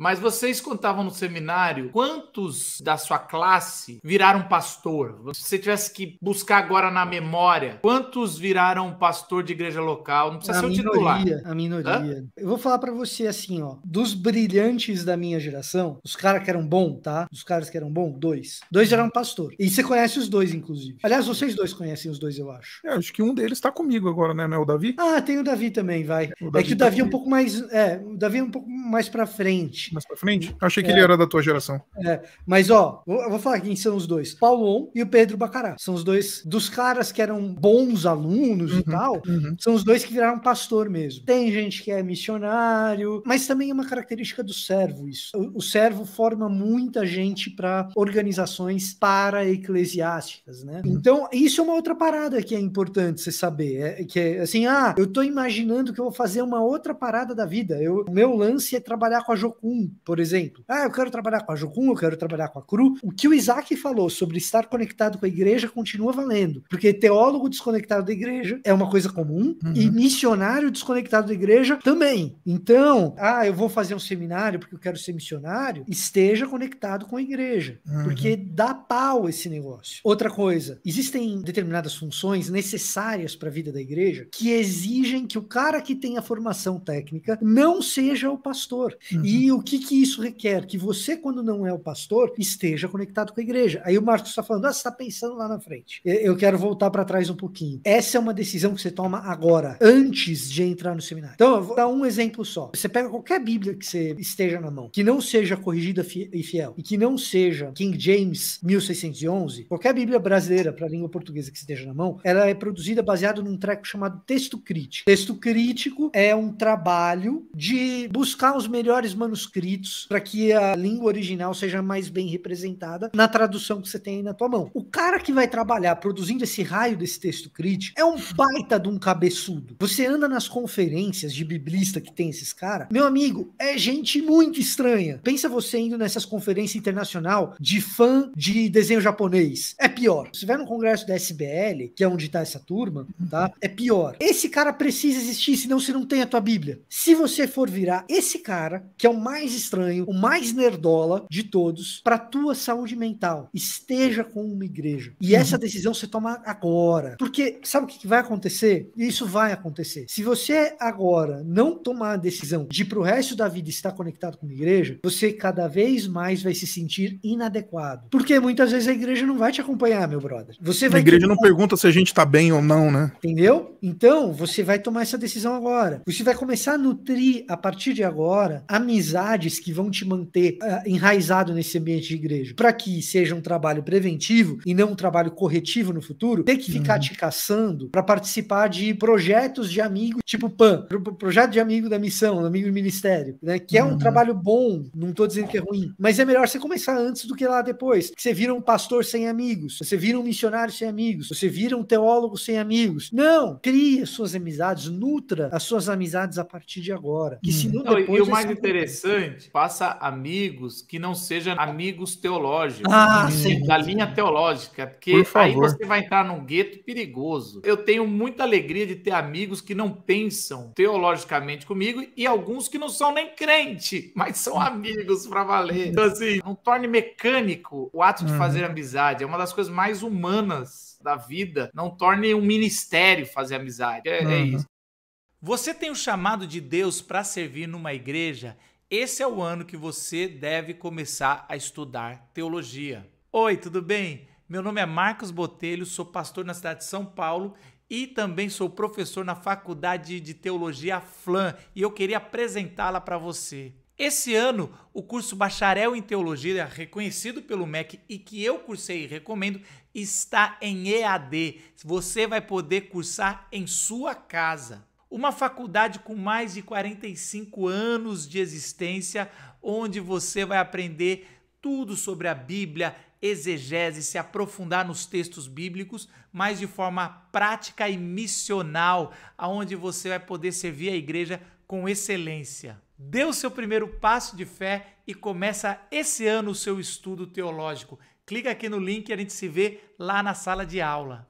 Mas vocês contavam no seminário quantos da sua classe viraram pastor? Se você tivesse que buscar agora na memória, quantos viraram pastor de igreja local? Não precisa a ser o minoria, titular. A minoria. Hã? Eu vou falar para você assim, ó, dos brilhantes da minha geração, os caras que eram bom, tá? Os caras que eram bom, dois. Dois eram pastor. E você conhece os dois, inclusive. Aliás, vocês dois conhecem os dois, eu acho. É, acho que um deles tá comigo agora, né? Não é o Davi? Ah, tem o Davi também, vai. O é que o Davi tá é um pouco mais, é, o Davi é um pouco mais pra frente. Mais pra frente? Eu achei que é. ele era da tua geração. É. Mas, ó, eu vou falar quem são os dois. Paulon e o Pedro Bacará. São os dois dos caras que eram bons alunos uhum, e tal. Uhum. São os dois que viraram pastor mesmo. Tem gente que é missionário, mas também é uma característica do servo isso. O, o servo forma muita gente para organizações para-eclesiásticas, né? Uhum. Então, isso é uma outra parada que é importante você saber. É, que é assim, ah, eu tô imaginando que eu vou fazer uma outra parada da vida. Eu, meu lance é trabalhar com a Jocum, por exemplo. Ah, eu quero trabalhar com a Jocum, eu quero trabalhar com a Cru. O que o Isaac falou sobre estar conectado com a igreja continua valendo, porque teólogo desconectado da igreja é uma coisa comum uhum. e missionário desconectado da igreja também. Então, ah, eu vou fazer um seminário porque eu quero ser missionário, esteja conectado com a igreja, uhum. porque dá pau esse negócio. Outra coisa, existem determinadas funções necessárias para a vida da igreja que exigem que o cara que tem a formação técnica não seja o pastor pastor. Uhum. E o que, que isso requer? Que você, quando não é o pastor, esteja conectado com a igreja. Aí o Marcos está falando, ah, você está pensando lá na frente. Eu quero voltar para trás um pouquinho. Essa é uma decisão que você toma agora, antes de entrar no seminário. Então, eu vou dar um exemplo só. Você pega qualquer Bíblia que você esteja na mão, que não seja corrigida e fiel, e que não seja King James 1611, qualquer Bíblia brasileira para a língua portuguesa que esteja na mão, ela é produzida baseada num treco chamado texto crítico. Texto crítico é um trabalho de buscar os os melhores manuscritos para que a língua original seja mais bem representada na tradução que você tem aí na tua mão. O cara que vai trabalhar produzindo esse raio desse texto crítico é um baita de um cabeçudo. Você anda nas conferências de biblista que tem esses caras, meu amigo, é gente muito estranha. Pensa você indo nessas conferências internacional de fã de desenho japonês. É pior. Se vai no congresso da SBL, que é onde tá essa turma, tá? É pior. Esse cara precisa existir, senão você não tem a tua Bíblia. Se você for virar esse cara cara, que é o mais estranho, o mais nerdola de todos, para tua saúde mental. Esteja com uma igreja. E essa uhum. decisão você toma agora. Porque sabe o que vai acontecer? Isso vai acontecer. Se você agora não tomar a decisão de pro resto da vida estar conectado com uma igreja, você cada vez mais vai se sentir inadequado. Porque muitas vezes a igreja não vai te acompanhar, meu brother. Você vai a igreja não pergunta se a gente tá bem ou não, né? Entendeu? Então, você vai tomar essa decisão agora. Você vai começar a nutrir a partir de agora amizades que vão te manter uh, enraizado nesse ambiente de igreja. Para que seja um trabalho preventivo e não um trabalho corretivo no futuro, ter que ficar uhum. te caçando para participar de projetos de amigo, tipo PAN, projeto de amigo da missão, amigo do ministério, né? Que é um uhum. trabalho bom, não tô dizendo que é ruim, mas é melhor você começar antes do que lá depois. Você vira um pastor sem amigos, você vira um missionário sem amigos, você vira um teólogo sem amigos. Não! Crie suas amizades, nutra as suas amizades a partir de agora. Que se uhum. não depois e o mais interessante, faça amigos que não sejam amigos teológicos. Ah, hum, sim. Da linha teológica, porque Por aí você vai entrar num gueto perigoso. Eu tenho muita alegria de ter amigos que não pensam teologicamente comigo e alguns que não são nem crente, mas são hum. amigos para valer. Então, assim, não torne mecânico o ato de uhum. fazer amizade. É uma das coisas mais humanas da vida. Não torne um ministério fazer amizade. É, é uhum. é isso. Você tem o chamado de Deus para servir numa igreja? Esse é o ano que você deve começar a estudar teologia. Oi, tudo bem? Meu nome é Marcos Botelho, sou pastor na cidade de São Paulo e também sou professor na Faculdade de Teologia FLAM e eu queria apresentá-la para você. Esse ano, o curso Bacharel em Teologia, reconhecido pelo MEC e que eu cursei e recomendo, está em EAD. Você vai poder cursar em sua casa. Uma faculdade com mais de 45 anos de existência, onde você vai aprender tudo sobre a Bíblia, exegese, se aprofundar nos textos bíblicos, mas de forma prática e missional, aonde você vai poder servir a igreja com excelência. Dê o seu primeiro passo de fé e começa esse ano o seu estudo teológico. Clica aqui no link e a gente se vê lá na sala de aula.